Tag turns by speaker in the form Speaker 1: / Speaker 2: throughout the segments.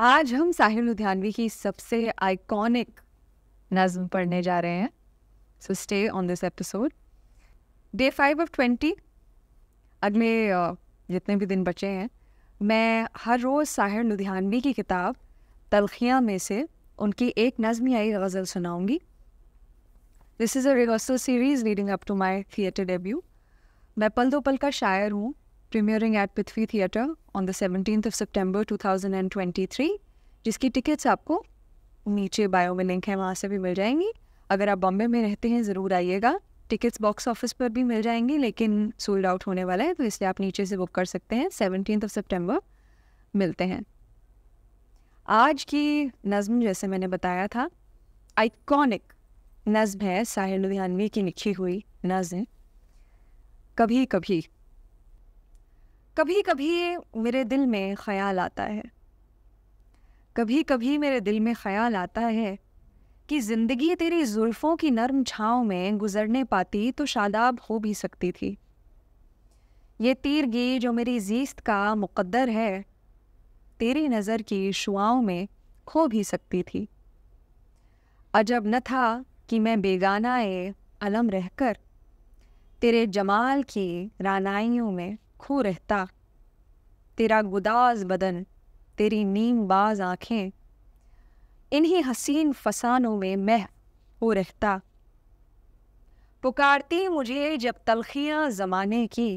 Speaker 1: आज हम साहिर लुधियानवी की सबसे आइकॉनिक नज्म पढ़ने जा रहे हैं so stay on this episode day five of twenty अगले जितने भी दिन बचे हैं मैं हर रोज़ साहिर लुधियानवी की किताब तलखियाँ में से उनकी एक नज़म या एक गज़ल सुनाऊँगी this is a rehearsal series leading up to my theatre debut Main Pal Do Pal Ka Shayar Hoon premiering at Prithvi theatre on the seventeen of September 2023 जिसकी टिकट्स आपको नीचे बायो में लिंक है वहाँ से भी मिल जाएंगी अगर आप बॉम्बे में रहते हैं ज़रूर आइएगा टिकट्स बॉक्स ऑफिस पर भी मिल जाएंगी लेकिन सोल्ड आउट होने वाला है तो इसलिए आप नीचे से बुक कर सकते हैं सेवनटीन ऑफ सेप्टेम्बर मिलते हैं आज की नज़म जैसे मैंने बताया था आइकॉनिक नज़म है साहिर लुधियानवी की लिखी हुई नज़म कभी कभी कभी कभी मेरे दिल में ख्याल आता है कभी कभी मेरे दिल में ख्याल आता है कि ज़िंदगी तेरी जुल्फ़ों की नरम छाँव में गुजरने पाती तो शादाब हो भी सकती थी ये तीरगी जो मेरी जीस्त का मुकद्दर है तेरी नज़र की शुआओं में खो भी सकती थी अजब न था कि मैं बेगाना ए अलम रहकर तेरे जमाल की रानाइयों में खो रहता तेरा गुदाज बदन तेरी नीम बाज आँखें इन्हीं हसीन फसानों में मैं हो रहता पुकारती मुझे जब तलखियाँ ज़माने की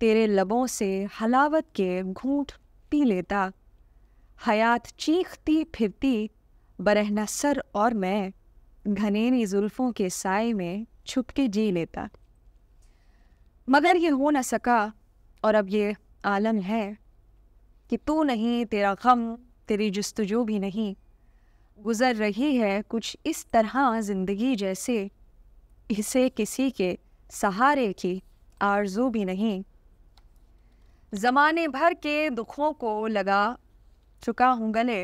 Speaker 1: तेरे लबों से हलावत के घूंट पी लेता हयात चीखती फिरती बरहना सर और मैं घनेरी जुल्फ़ों के साय में छुप के जी लेता मगर ये हो ना सका और अब ये आलम है कि तू नहीं तेरा गम तेरी जस्तजू भी नहीं गुज़र रही है कुछ इस तरह ज़िंदगी जैसे इसे किसी के सहारे की आरजू भी नहीं ज़माने भर के दुखों को लगा चुका हूँ गले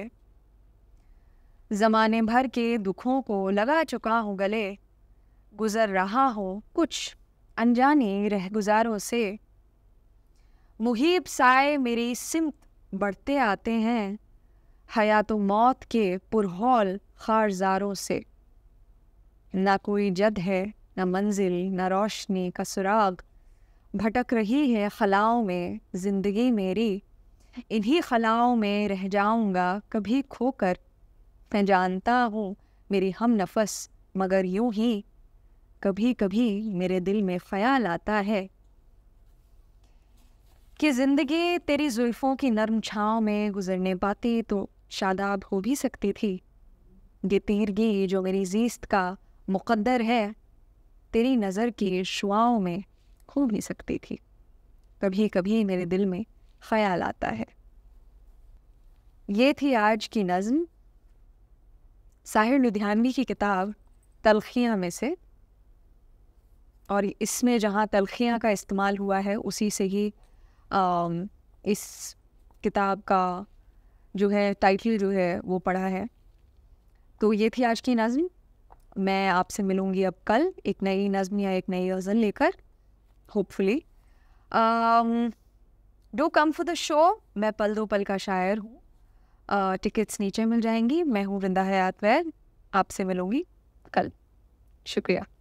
Speaker 1: ज़माने भर के दुखों को लगा चुका हूँ गले गुज़र रहा हो कुछ अनजाने रहगुजारों से मुहिब साए मेरी सिमत बढ़ते आते हैं हयात मौत के पुरहौल खारजारों से ना कोई जद है न मंजिल न रोशनी का सुराग भटक रही है खलाओं में ज़िंदगी मेरी इन्हीं खलाओं में रह जाऊंगा कभी खोकर मैं जानता हूँ मेरी हम नफस मगर यूं ही कभी कभी मेरे दिल में ख्याल आता है कि ज़िंदगी तेरी जुल्फ़ों की नरम छाँव में गुजरने पाती तो शादाब हो भी सकती थी ये तीरगी जो मेरी जीस्त का मुकद्दर है तेरी नज़र की शुआओं में खो भी सकती थी कभी कभी मेरे दिल में ख्याल आता है ये थी आज की नज़म साहिर लुधियानवी की किताब तलखियाँ में से और इसमें जहाँ तलखियाँ का इस्तेमाल हुआ है उसी से ही आ, इस किताब का जो है टाइटल जो है वो पढ़ा है तो ये थी आज की नज़म मैं आपसे मिलूँगी अब कल एक नई नज़म या एक नई गज़ल लेकर hopefully do come for the show Main Pal Do Pal Ka Shayar हूँ uh, टिकट्स नीचे मिल जाएंगी मैं हूँ वृंदा हयात वैद आपसे मिलूँगी कल शुक्रिया